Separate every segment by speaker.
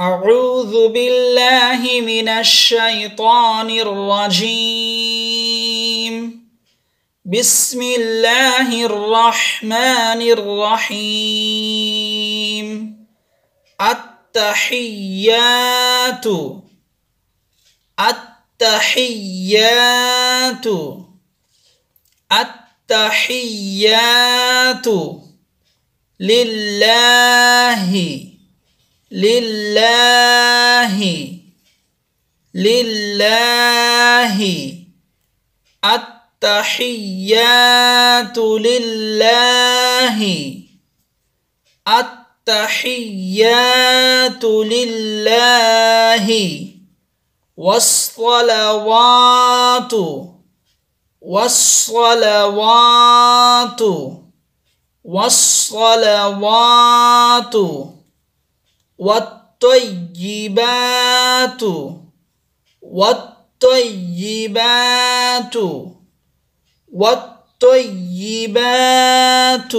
Speaker 1: أعوذ بالله من الشيطان الرجيم بسم الله الرحمن الرحيم التحيات التحيات التحيات لله لله لله التحيات لله التحيات لله والصلوات والصلوات والصلوات, والصلوات والطيبات والطيبات والطيبات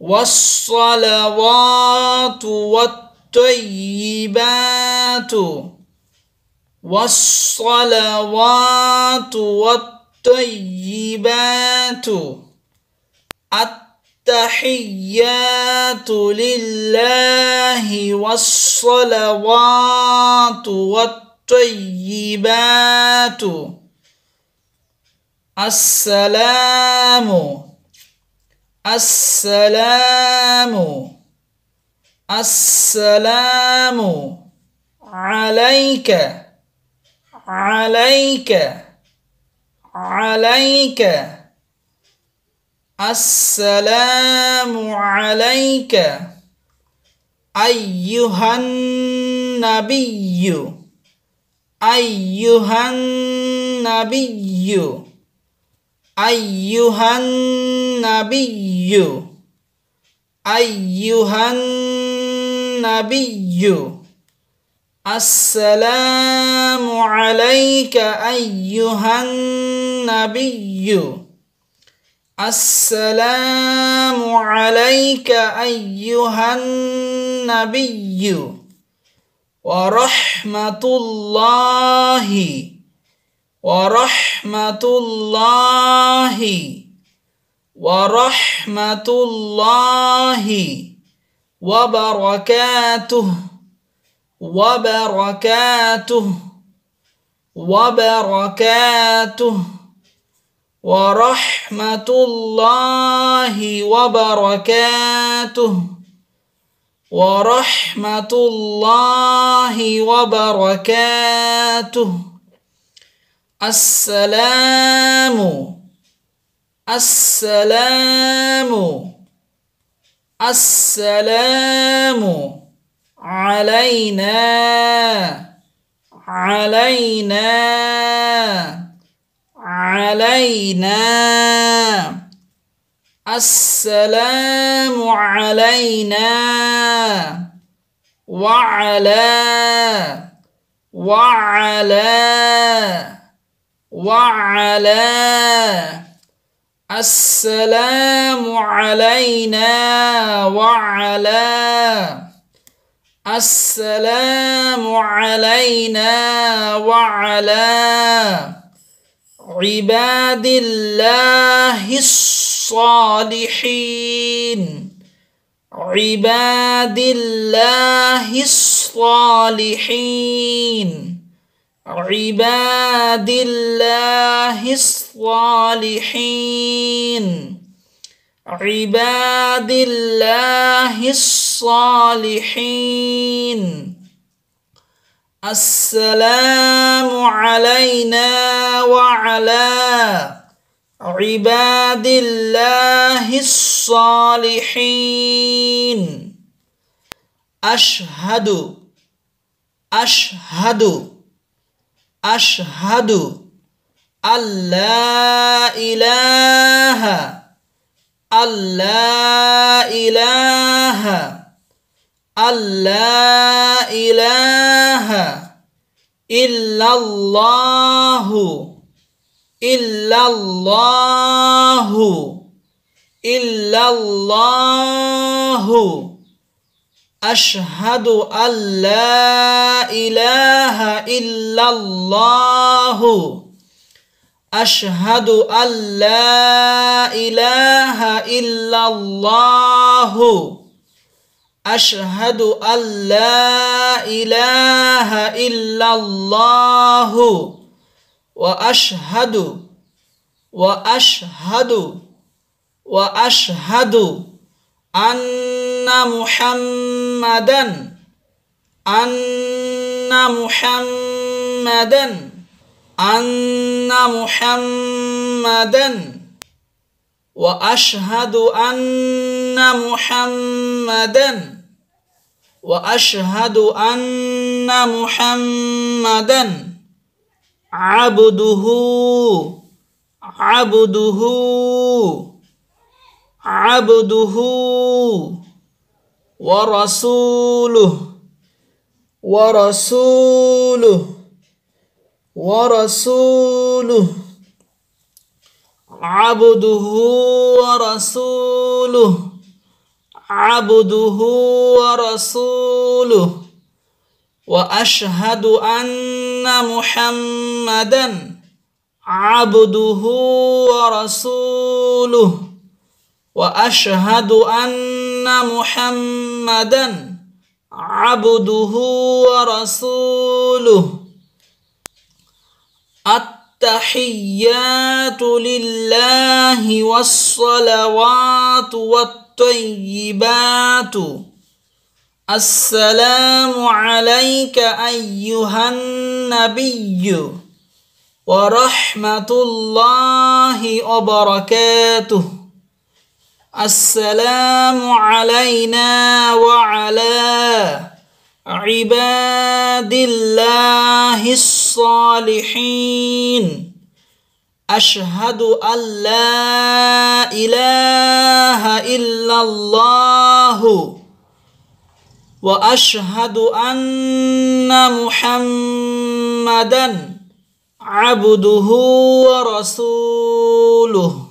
Speaker 1: والصلوات والطيبات والصلوات والطيبات التحيات لله والصلوات والطيبات السلام السلام السلام عليك عليك عليك السلام عليك أيها النبي أيها النبي أيها النبي أيها النبي السلام عليك أيها النبي السلام عليك أيها النبي ورحمة الله ورحمة الله ورحمة الله وبركاته وبركاته وبركاته ورحمة الله وبركاته ورحمة الله وبركاته السلام السلام السلام علينا علينا علينا السلام علينا وعلى وعلى وعلى السلام علينا وعلى السلام علينا وعلى عباد الله الصالحين عباد الله الصالحين عباد الله الصالحين عباد الله الصالحين السلام علينا وعلى عباد الله الصالحين أشهد أشهد أشهد أن لا إله أن لا إله أن لا إله إلا الله إلا الله إلا الله أشهد أن لا إله إلا الله أشهد أن لا إله إلا الله أشهد أن لا إله إلا الله وأشهد وأشهد وأشهد أن محمدا أن محمدا أن محمدا وأشهد أن محمدا واشهد ان محمدا عبده عبده عبده ورسوله ورسوله ورسوله عبده ورسوله عبده ورسوله واشهد ان محمدا عبده ورسوله واشهد ان محمدا عبده ورسوله التحيات لله والصلوات والتحيات الطيبات السلام عليك أيها النبي ورحمة الله وبركاته السلام علينا وعلى عباد الله الصالحين أشهد أن لا إله إلا الله وأشهد أن محمدا عبده ورسوله